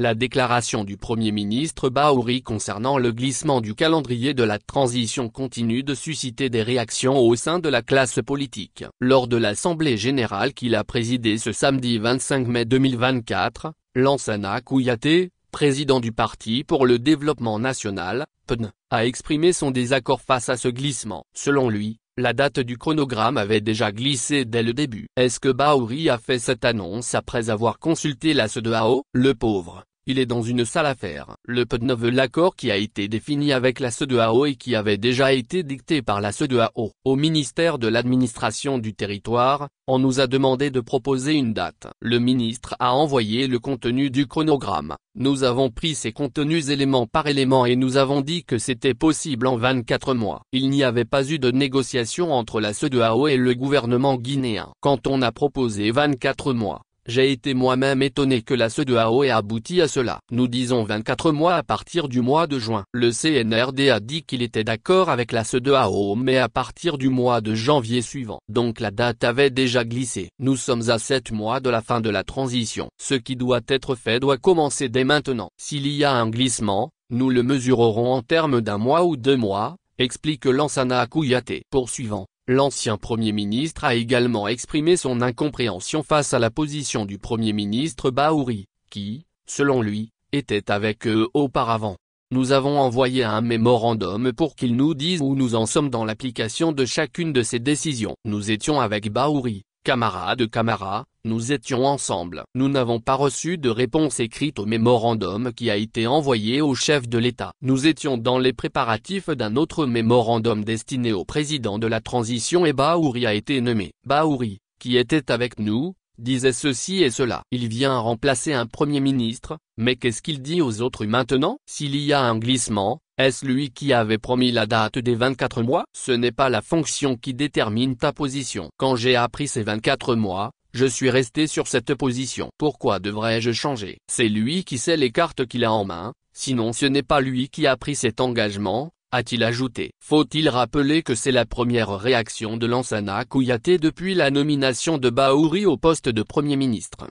La déclaration du Premier ministre Bahouri concernant le glissement du calendrier de la transition continue de susciter des réactions au sein de la classe politique. Lors de l'Assemblée générale qu'il a présidée ce samedi 25 mai 2024, Lansana Kouyaté, président du Parti pour le développement national, PN, a exprimé son désaccord face à ce glissement. Selon lui, la date du chronogramme avait déjà glissé dès le début. Est-ce que Baouri a fait cette annonce après avoir consulté de Ao, Le pauvre, il est dans une sale affaire. Le PNV l'accord qui a été défini avec la CEDEAO et qui avait déjà été dicté par la CEDEAO. Au ministère de l'administration du territoire, on nous a demandé de proposer une date. Le ministre a envoyé le contenu du chronogramme. Nous avons pris ces contenus élément par élément et nous avons dit que c'était possible en 24 mois. Il n'y avait pas eu de négociation entre la CEDEAO et le gouvernement guinéen. Quand on a proposé 24 mois, j'ai été moi-même étonné que la CEDEAO ait abouti à cela. Nous disons 24 mois à partir du mois de juin. Le CNRD a dit qu'il était d'accord avec la CEDEAO mais à partir du mois de janvier suivant. Donc la date avait déjà glissé. Nous sommes à 7 mois de la fin de la transition. Ce qui doit être fait doit commencer dès maintenant. S'il y a un glissement, nous le mesurerons en termes d'un mois ou deux mois, explique Lansana Kouyaté. Poursuivant, L'ancien Premier ministre a également exprimé son incompréhension face à la position du Premier ministre Bahouri, qui, selon lui, était avec eux auparavant. Nous avons envoyé un mémorandum pour qu'ils nous disent où nous en sommes dans l'application de chacune de ces décisions. Nous étions avec Bahouri, Camarades, Camara, nous étions ensemble. Nous n'avons pas reçu de réponse écrite au mémorandum qui a été envoyé au chef de l'État. Nous étions dans les préparatifs d'un autre mémorandum destiné au président de la transition et Baouri a été nommé. Baouri, qui était avec nous, disait ceci et cela. Il vient remplacer un premier ministre, mais qu'est-ce qu'il dit aux autres maintenant S'il y a un glissement, est-ce lui qui avait promis la date des 24 mois Ce n'est pas la fonction qui détermine ta position. Quand j'ai appris ces 24 mois, je suis resté sur cette position. Pourquoi devrais-je changer C'est lui qui sait les cartes qu'il a en main, sinon ce n'est pas lui qui a pris cet engagement, a-t-il ajouté. Faut-il rappeler que c'est la première réaction de Lansana Kouyaté depuis la nomination de Bahouri au poste de Premier ministre.